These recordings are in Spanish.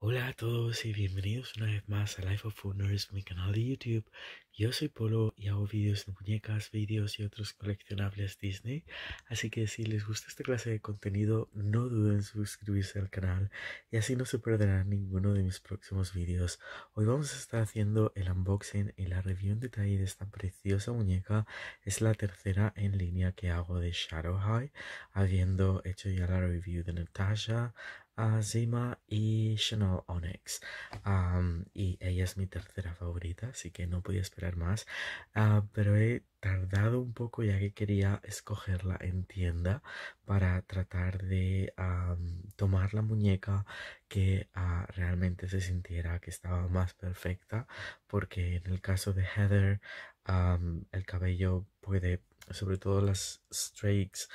Hola a todos y bienvenidos una vez más a Life of Food mi canal de YouTube. Yo soy Polo y hago vídeos de muñecas, vídeos y otros coleccionables Disney, así que si les gusta esta clase de contenido no duden en suscribirse al canal y así no se perderán ninguno de mis próximos vídeos. Hoy vamos a estar haciendo el unboxing y la review en detalle de esta preciosa muñeca. Es la tercera en línea que hago de Shadow High, habiendo hecho ya la review de Natasha, Zima y Chanel Onyx. y ella es mi tercera favorita, así que no podía esperar más. Ah, pero he tardado un poco ya que quería escogerla en tienda para tratar de tomar la muñeca que ah, realmente se sintiera que estaba más perfecta porque en el caso de Heather el cabello puede sobre todo las streaks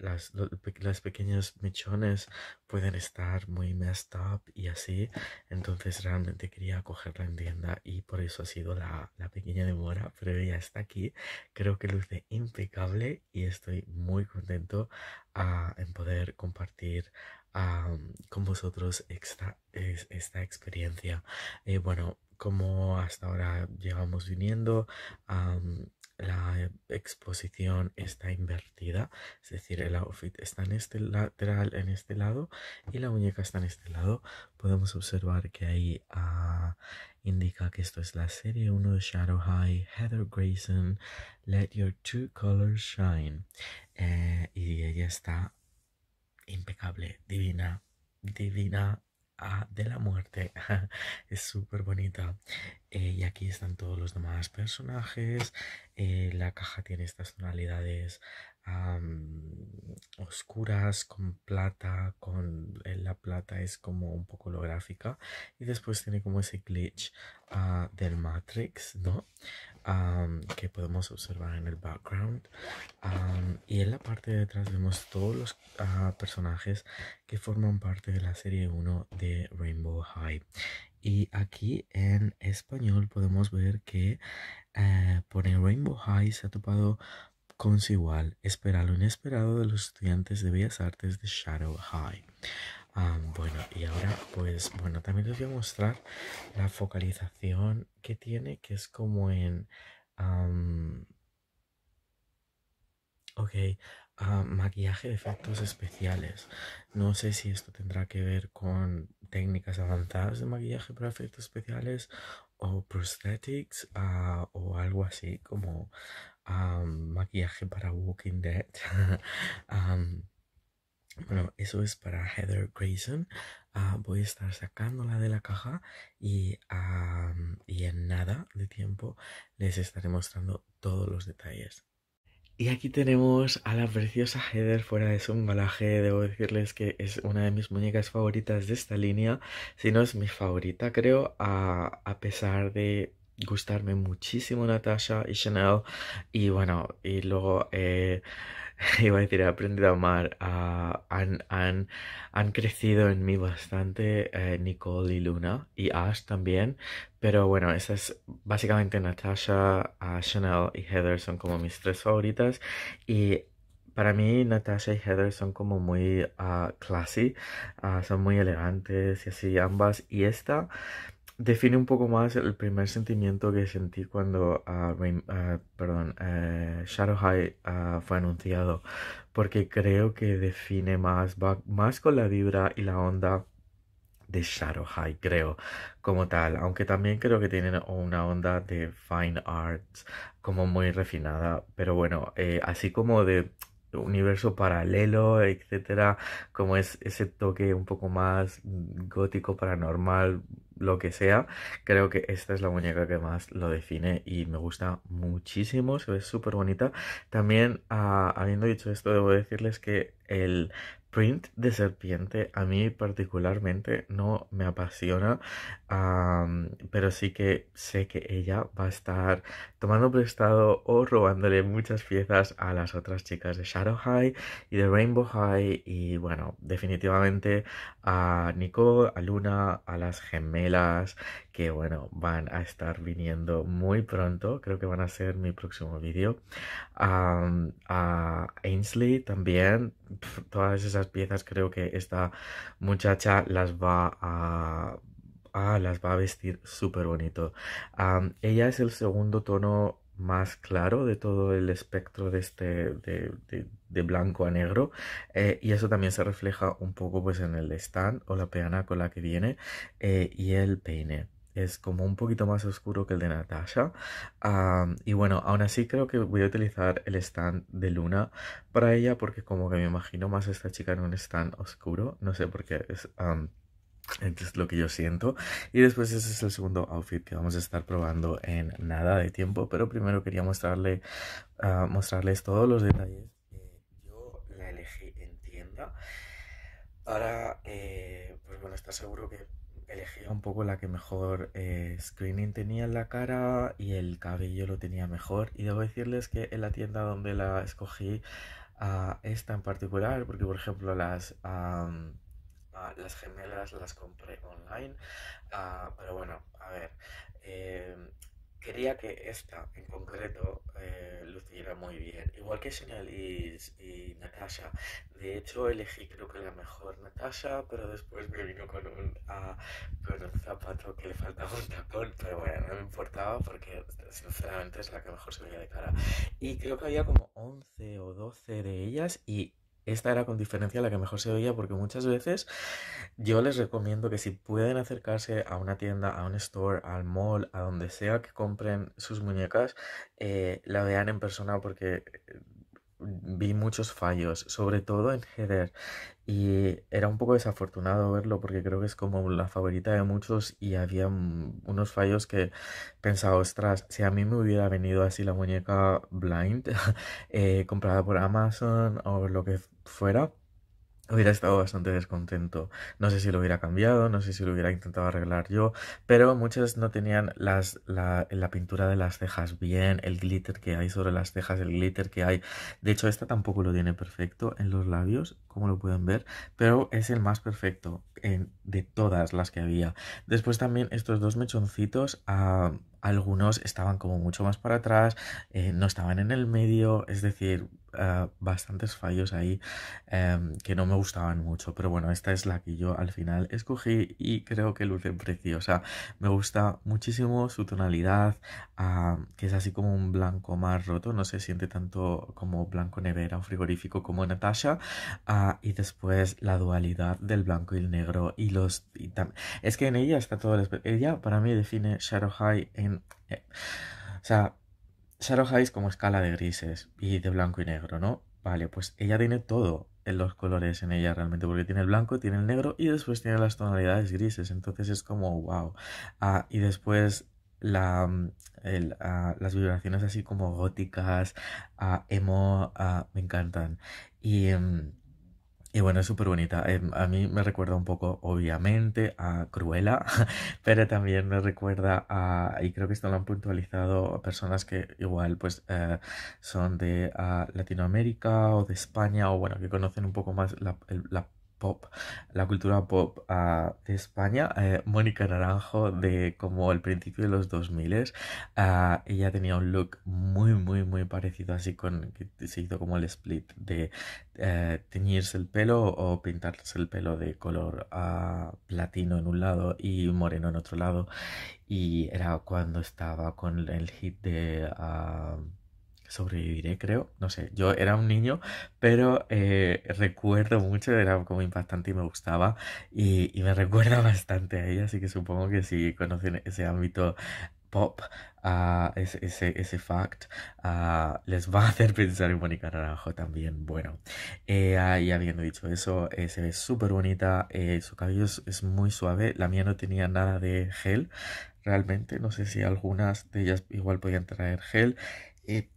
las, las pequeñas mechones pueden estar muy messed up y así. Entonces realmente quería cogerla en tienda y por eso ha sido la, la pequeña demora, pero ella está aquí. Creo que luce impecable y estoy muy contento ah, en poder compartir con vosotros esta, esta experiencia. Eh, bueno, como hasta ahora llevamos viniendo, la exposición está invertida, es decir, el outfit está en este lateral, en este lado, y la muñeca está en este lado. Podemos observar que ahí ah, indica que esto es la serie 1 de Shadow High, Heather Grayson, Let Your Two Colors Shine. Eh, y ella está impecable, divina, divina, Ah, de la muerte. es súper bonita. Eh, y aquí están todos los demás personajes. Eh, la caja tiene estas tonalidades oscuras con plata, con eh, la plata es como un poco holográfica y después tiene como ese glitch ah, del Matrix, ¿no? que podemos observar en el background y en la parte de atrás vemos todos los ah, personajes que forman parte de la serie 1 de Rainbow High y aquí en español podemos ver que eh, por el Rainbow High se ha topado igual, espera lo inesperado de los estudiantes de Bellas Artes de Shadow High. Ah, bueno, y ahora pues bueno, también les voy a mostrar la focalización que tiene, que es como en... ok, ah, maquillaje de efectos especiales. No sé si esto tendrá que ver con técnicas avanzadas de maquillaje para efectos especiales o prosthetics ah, o algo así como maquillaje para Walking Dead. bueno, eso es para Heather Grayson. Ah, voy a estar sacándola de la caja y, y en nada de tiempo les estaré mostrando todos los detalles. Y aquí tenemos a la preciosa Heather fuera de su embalaje. Debo decirles que es una de mis muñecas favoritas de esta línea. Si no es mi favorita, creo, a pesar de gustarme muchísimo Natasha y Chanel. Y bueno, y luego eh, iba a decir, he aprendido a amar. han, han, han, crecido en mí bastante eh, Nicole y Luna y Ash también. Pero bueno, esas básicamente Natasha, Chanel y Heather son como mis tres favoritas. Y para mí Natasha y Heather son como muy ah, classy, ah, son muy elegantes y así ambas. Y esta define un poco más el primer sentimiento que sentí cuando ah, ah, eh, Shadow High ah, fue anunciado, porque creo que define más, más con la vibra y la onda de Shadow High, creo, como tal, aunque también creo que tienen una onda de fine arts como muy refinada, pero bueno, eh, así como de universo paralelo, etcétera, como es ese toque un poco más gótico, paranormal, lo que sea, creo que esta es la muñeca que más lo define y me gusta muchísimo, se ve súper bonita. También, ah, habiendo dicho esto, debo decirles que el print de serpiente a mí particularmente no me apasiona, pero sí que sé que ella va a estar tomando prestado o robándole muchas piezas a las otras chicas de Shadow High y de Rainbow High y bueno, definitivamente a Nicole, a Luna, a las gemelas que bueno, van a estar viniendo muy pronto, creo que van a ser mi próximo vídeo. a Ainsley también todas esas piezas creo que esta muchacha las va a las va a vestir súper bonito. ella es el segundo tono más claro de todo el espectro de este de, blanco a negro eh, y eso también se refleja un poco pues en el stand o la peana con la que viene eh, y el peine es como un poquito más oscuro que el de Natasha. y bueno, aún así creo que voy a utilizar el stand de Luna para ella porque como que me imagino más esta chica en un stand oscuro. No sé por qué es... lo que yo siento. Y después ese es el segundo outfit que vamos a estar probando en nada de tiempo. Pero primero quería mostrarle, ah, mostrarles todos los detalles yo la elegí en tienda. Ahora, eh, pues bueno, está seguro que elegía un poco la que mejor eh, screening tenía en la cara y el cabello lo tenía mejor. Y debo decirles que en la tienda donde la escogí, esta en particular, porque por ejemplo las... las gemelas las compré online, ah, pero bueno, a ver, em, quería que esta en concreto eh, luciera muy bien, igual que Chanel y, Natasha. De hecho, elegí creo que la mejor Natasha, pero después me vino con un, ah, con un zapato que le faltaba un tacón, pero bueno, no me importaba porque sinceramente es la que mejor se veía de cara. Y creo que había como 11 o 12 de ellas y esta era con diferencia la que mejor se veía porque muchas veces yo les recomiendo que si pueden acercarse a una tienda, a un store, al mall, a donde sea que compren sus muñecas, eh, la vean en persona porque eh, vi muchos fallos, sobre todo en header, Y era un poco desafortunado verlo porque creo que es como la favorita de muchos y había unos fallos que pensaba, ostras, si a mí me hubiera venido así la muñeca blind, eh, comprada por Amazon o lo que fuera, hubiera estado bastante descontento. No sé si lo hubiera cambiado, no sé si lo hubiera intentado arreglar yo, pero muchas no tenían las, la, pintura de las cejas bien, el glitter que hay sobre las cejas, el glitter que hay. De hecho, esta tampoco lo tiene perfecto en los labios, como lo pueden ver, pero es el más perfecto de todas las que había. Después también estos dos mechoncitos... Ah, algunos estaban como mucho más para atrás, eh, no estaban en el medio, es decir, Ah, bastantes fallos ahí em, que no me gustaban mucho. Pero bueno, esta es la que yo al final escogí y creo que luce preciosa. Me gusta muchísimo su tonalidad, ah, que es así como un blanco más roto. No se siente tanto como blanco nevera o frigorífico como Natasha. Ah, y después la dualidad del blanco y el negro. Y los. es que en ella está todo el. Ella para mí define Shadow High en. Eh, o sea, Shadow como escala de grises y de blanco y negro, ¿no? Vale, pues ella tiene todo en los colores en ella realmente, porque tiene el blanco, tiene el negro y después tiene las tonalidades grises, entonces es como wow. Ah, y después la, mm, ah, las vibraciones así como góticas, ah, emo, me encantan. Y. Mm, y bueno, es súper bonita. Eh, a mí me recuerda un poco, obviamente, a Cruella, pero también me recuerda a, y creo que esto lo han puntualizado personas que igual pues eh, son de ah, Latinoamérica o de España o bueno, que conocen un poco más la, la pop, la cultura pop ah, de España. Eh, Mónica Naranjo, de como el principio de los 2000, ah, ella tenía un look muy, muy, muy parecido, así con que se hizo como el split de eh, teñirse el pelo o pintarse el pelo de color ah, platino en un lado y moreno en otro lado. Y era cuando estaba con el hit de sobreviviré, creo. No sé, yo era un niño, pero eh, recuerdo mucho, era como impactante y me gustaba y, me recuerda bastante a ella, así que supongo que si conocen ese ámbito pop, a ah, ese, ese, ese, fact, ah, les va a hacer pensar en Mónica Naranjo también. Bueno, y eh, habiendo dicho eso, eh, se ve súper bonita, su cabello es, muy suave, la mía no tenía nada de gel realmente. No sé si algunas de ellas igual podían traer gel. Eh,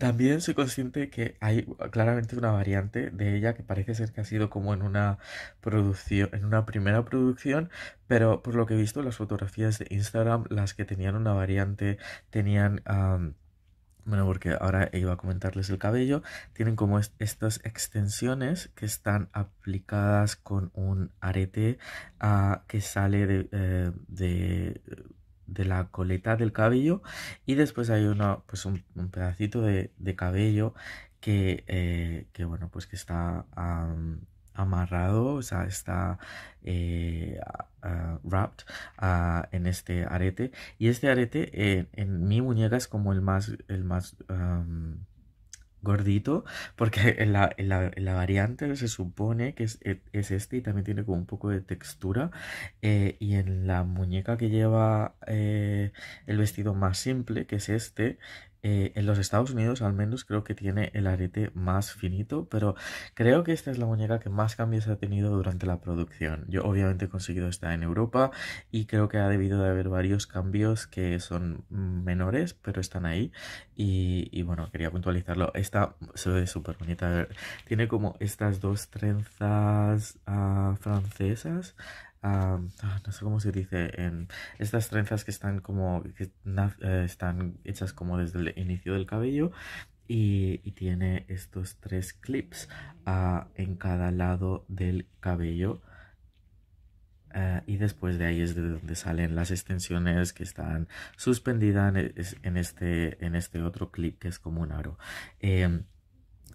también soy consciente que hay uh, claramente una variante de ella que parece ser que ha sido como en una producción, en una primera producción, pero por lo que he visto las fotografías de Instagram, las que tenían una variante tenían bueno, porque ahora iba a comentarles el cabello. Tienen como estas extensiones que están aplicadas con un arete ah, que sale de eh, de la coleta del cabello y después hay una, pues un, pedacito de, cabello que, eh, que, bueno, pues que está amarrado, o sea, está eh, wrapped en este arete. Y este arete eh, en mi muñeca es como el más, el más gordito, porque en la, variante se supone que e, es, este y también tiene como un poco de textura. Eh, y en la muñeca que lleva eh, el vestido más simple, que es este, eh, en los Estados Unidos al menos creo que tiene el arete más finito, pero creo que esta es la muñeca que más cambios ha tenido durante la producción. Yo obviamente he conseguido esta en Europa y creo que ha debido de haber varios cambios que son menores, pero están ahí. Y, bueno, quería puntualizarlo. Esta se ve súper bonita. Tiene como estas dos trenzas ah, francesas Ah, no sé cómo se dice, en estas trenzas que están como, que eh, están hechas como desde el inicio del cabello y, tiene estos tres clips ah, en cada lado del cabello. Eh, y después de ahí es de donde salen las extensiones que están suspendidas en, e, este, en este otro clip que es como un aro. Em,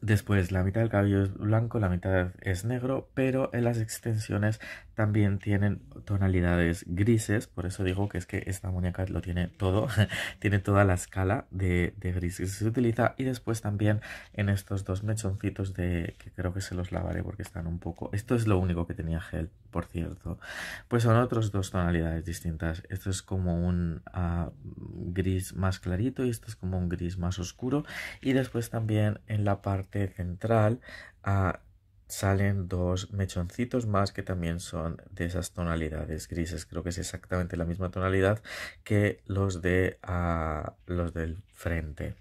después la mitad del cabello es blanco, la mitad es negro, pero en las extensiones también tienen tonalidades grises, por eso digo que es que esta muñeca lo tiene todo, tiene toda la escala de, de gris que se utiliza. Y después también en estos dos mechoncitos de que creo que se los lavaré porque están un poco... Esto es lo único que tenía gel, por cierto. Pues son otros dos tonalidades distintas. Esto es como un ah, gris más clarito y esto es como un gris más oscuro. Y después también en la parte central... Ah, salen dos mechoncitos más que también son de esas tonalidades grises. Creo que es exactamente la misma tonalidad que los de ah, los del frente.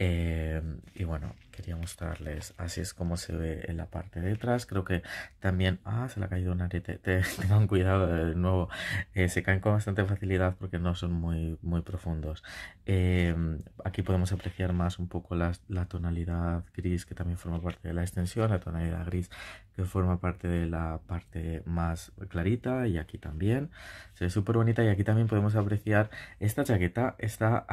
Eh, y bueno, quería mostrarles, así es como se ve en la parte de atrás. Creo que también, ah, se le ha caído un arete, tengan cuidado de nuevo. Eh, se caen con bastante facilidad porque no son muy, muy profundos. Eh, aquí podemos apreciar más un poco la, tonalidad gris que también forma parte de la extensión, la tonalidad gris que forma parte de la parte más clarita y aquí también. Se ve súper bonita y aquí también podemos apreciar esta chaqueta, esta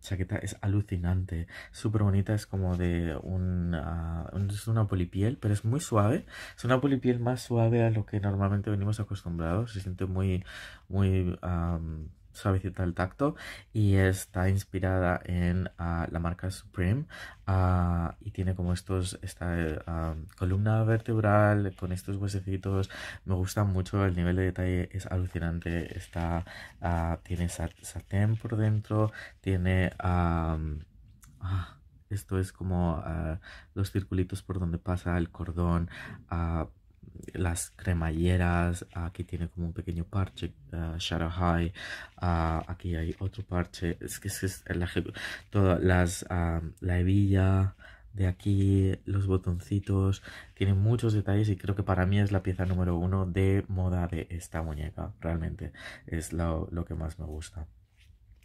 chaqueta es alucinante, súper bonita, es como de ah, un, es una polipiel, pero es muy suave, es una polipiel más suave a lo que normalmente venimos acostumbrados, se siente muy, muy suavecita al tacto y está inspirada en ah, la marca Supreme ah, y tiene como estos esta columna vertebral con estos huesecitos me gusta mucho el nivel de detalle es alucinante está ah, tiene satén por dentro tiene esto es como los circulitos por donde pasa el cordón las cremalleras, aquí tiene como un pequeño parche, uh, Shadow High, ah, aquí hay otro parche, es que es, la, todas las, ah, la hebilla de aquí, los botoncitos, tiene muchos detalles y creo que para mí es la pieza número uno de moda de esta muñeca, realmente es lo que más me gusta.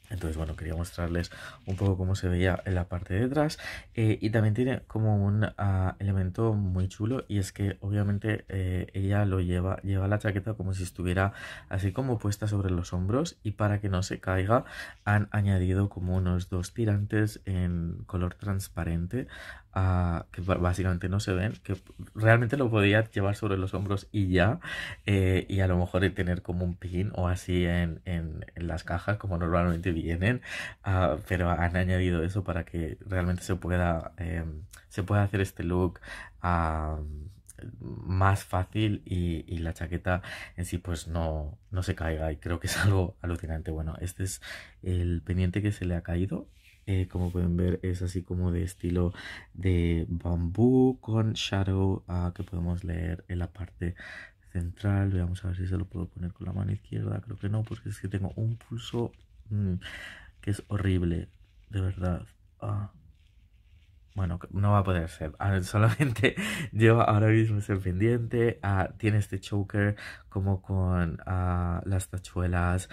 Entonces, bueno, quería mostrarles un poco cómo se veía en la parte de atrás. Eh, y también tiene como un ah, elemento muy chulo y es que obviamente eh, ella lo lleva, lleva la chaqueta como si estuviera así como puesta sobre los hombros y para que no se caiga han añadido como unos dos tirantes en color transparente que básicamente no se ven, que realmente lo podía llevar sobre los hombros y ya, eh, y a lo mejor tener como un pin o así en, las cajas como normalmente vienen, ah, pero han añadido eso para que realmente se pueda, eh, se pueda hacer este look. Ah, más fácil y, la chaqueta en sí pues no, no se caiga y creo que es algo alucinante bueno este es el pendiente que se le ha caído eh, como pueden ver es así como de estilo de bambú con shadow ah, que podemos leer en la parte central. Veamos a ver si se lo puedo poner con la mano izquierda. Creo que no, porque es que tengo un pulso mm, que es horrible, de verdad. Ah. Bueno, no va a poder ser. Ah, solamente lleva ahora mismo ese pendiente. tiene este choker como con las tachuelas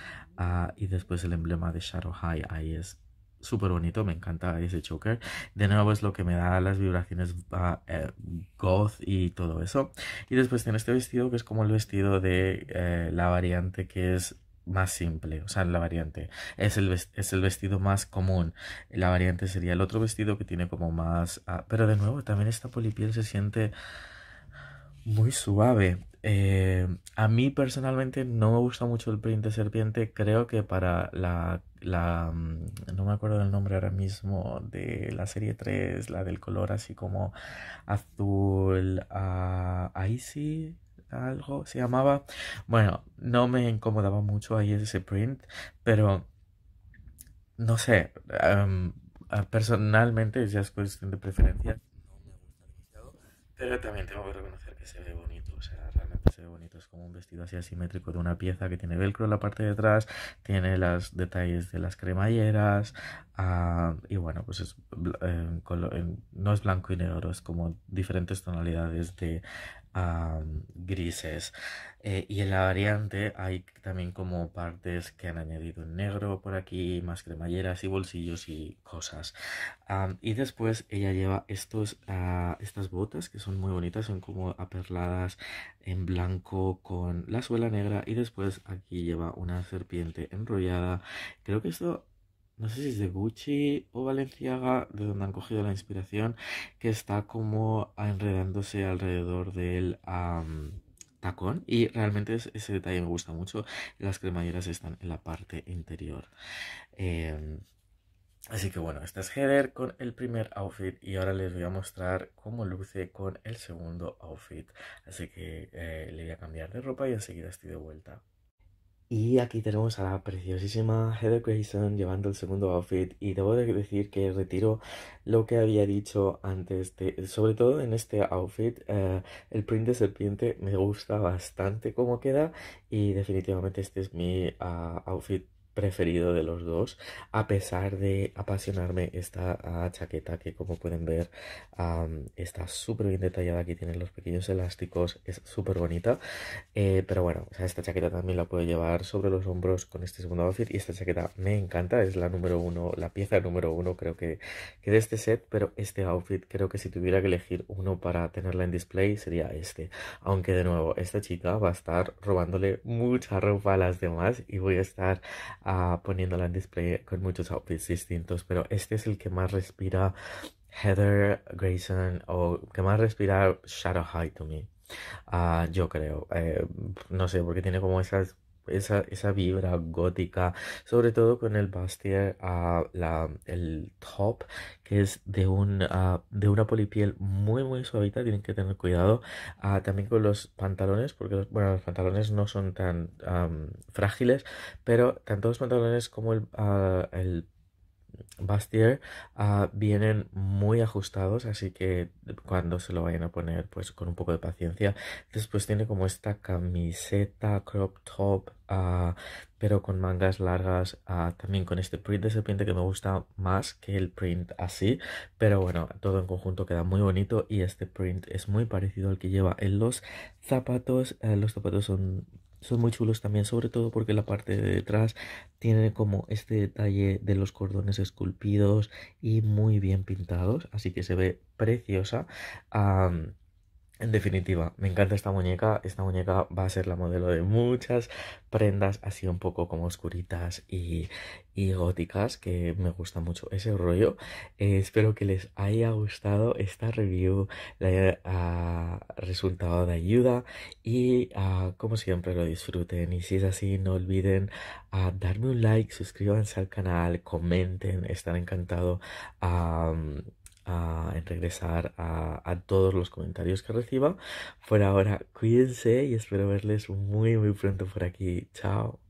y después el emblema de Shadow High. Ahí es súper bonito, me encanta ese choker. De nuevo es lo que me da las vibraciones goz ah, eh, goth y todo eso. Y después tiene este vestido que es como el vestido de eh, la variante que es más simple, o sea, la variante es el, es el vestido más común. La variante sería el otro vestido que tiene como más... Ah, pero de nuevo, también esta polipiel se siente muy suave. Eh, a mí personalmente no me gusta mucho el print de serpiente. Creo que para la, mm, No me acuerdo del nombre ahora mismo de la serie 3, la del color así como azul. Ah, ahí sí, algo se llamaba. Bueno, no me incomodaba mucho ahí ese print, pero. No sé. Ah, personalmente, ya es cuestión de preferencia. No me gusta demasiado, pero también tengo que reconocer que se ve bonito o sea, realmente se ve bonito. Es como un vestido así asimétrico de una pieza que tiene velcro en la parte de atrás, tiene los detalles de las cremalleras, ah, y bueno, pues no es blanco y negro, es como diferentes tonalidades de ah, grises. Eh, y en la variante hay también como partes que han añadido en negro por aquí, más cremalleras y bolsillos y cosas. Ah, y después ella lleva estos, estas botas que son muy bonitas, son como aperladas en blanco con la suela negra y después aquí lleva una serpiente enrollada. Creo que esto no sé si es de Gucci o Valenciaga, de donde han cogido la inspiración, que está como enredándose alrededor del tacón. Y realmente ese detalle me gusta mucho. Las cremalleras están en la parte interior. Em, Así que bueno, este es Heather con el primer outfit y ahora les voy a mostrar cómo luce con el segundo outfit. Así que eh, le voy a cambiar de ropa y enseguida estoy de vuelta. Y aquí tenemos a la preciosísima Heather Grayson llevando el segundo outfit y debo decir que retiro lo que había dicho antes, de, sobre todo en este outfit, eh, el print de serpiente me gusta bastante cómo queda y definitivamente este es mi ah, outfit preferido de los dos, a pesar de apasionarme esta ah, chaqueta que como pueden ver está súper bien detallada, aquí tiene los pequeños elásticos, es súper bonita, eh, pero bueno, esta chaqueta también la puedo llevar sobre los hombros con este segundo outfit y esta chaqueta me encanta, es la número uno, la pieza número uno creo que de este set, pero este outfit creo que si tuviera que elegir uno para tenerla en display sería este, aunque de nuevo esta chica va a estar robándole mucha ropa a las demás y voy a estar Ah, poniéndola en display con muchos outfits distintos, pero este es el que más respira Heather Grayson o que más respira Shadow High to me. Ah, yo creo, eh, no sé, porque tiene como esas esa, vibra gótica, sobre todo con el Bastier, ah, el top, que es de, un, ah, de una polipiel muy, muy suavita, tienen que tener cuidado. Ah, también con los pantalones, porque los, bueno, los pantalones no son tan frágiles, pero tanto los pantalones como el, el Bastier ah, vienen muy ajustados, así que cuando se lo vayan a poner, pues con un poco de paciencia. Después tiene como esta camiseta crop top, ah, pero con mangas largas, ah, también con este print de serpiente que me gusta más que el print así. Pero bueno, todo en conjunto queda muy bonito y este print es muy parecido al que lleva en los zapatos. Eh, los zapatos son son muy chulos también, sobre todo porque la parte de detrás tiene como este detalle de los cordones esculpidos y muy bien pintados, así que se ve preciosa. En definitiva, me encanta esta muñeca. Esta muñeca va a ser la modelo de muchas prendas así un poco como oscuritas y, góticas, que me gusta mucho ese rollo. Eh, espero que les haya gustado esta review, le haya ah, resultado de ayuda y ah, como siempre lo disfruten. Y si es así, no olviden ah, darme un like, suscríbanse al canal, comenten, estaré encantado en regresar a, todos los comentarios que reciba. Por ahora, cuídense y espero verles muy, muy pronto por aquí. Chao.